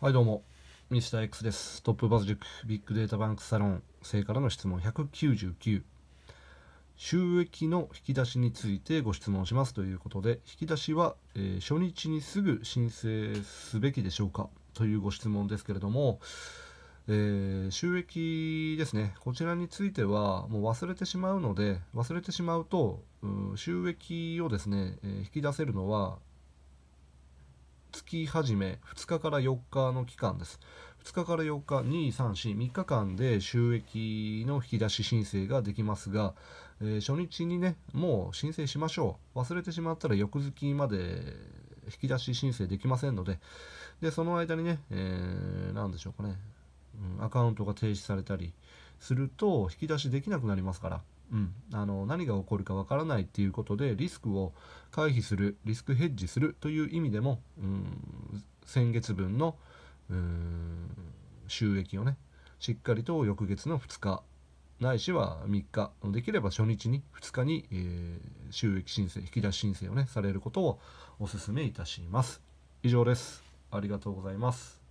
はいどうも、ミスター X です。トップバズ塾ビッグデータバンクサロン生からの質問199。収益の引き出しについてご質問しますということで、引き出しは、えー、初日にすぐ申請すべきでしょうかというご質問ですけれども、えー、収益ですね、こちらについてはもう忘れてしまうので、忘れてしまうと、う収益をですね、えー、引き出せるのは月始め2日から4日の期間です。2日から4日、2、3、4、3日間で収益の引き出し申請ができますが、えー、初日にね、もう申請しましょう。忘れてしまったら翌月まで引き出し申請できませんので、で、その間にね、えー、なんでしょうかね、うん、アカウントが停止されたりすると、引き出しできなくなりますから、うん、あの何が起こるかわからないっていうことでリスクを回避するリスクヘッジするという意味でも、うん、先月分の、うん、収益をねしっかりと翌月の2日ないしは3日できれば初日に2日に、えー、収益申請引き出し申請をねされることをお勧めいたします以上ですありがとうございます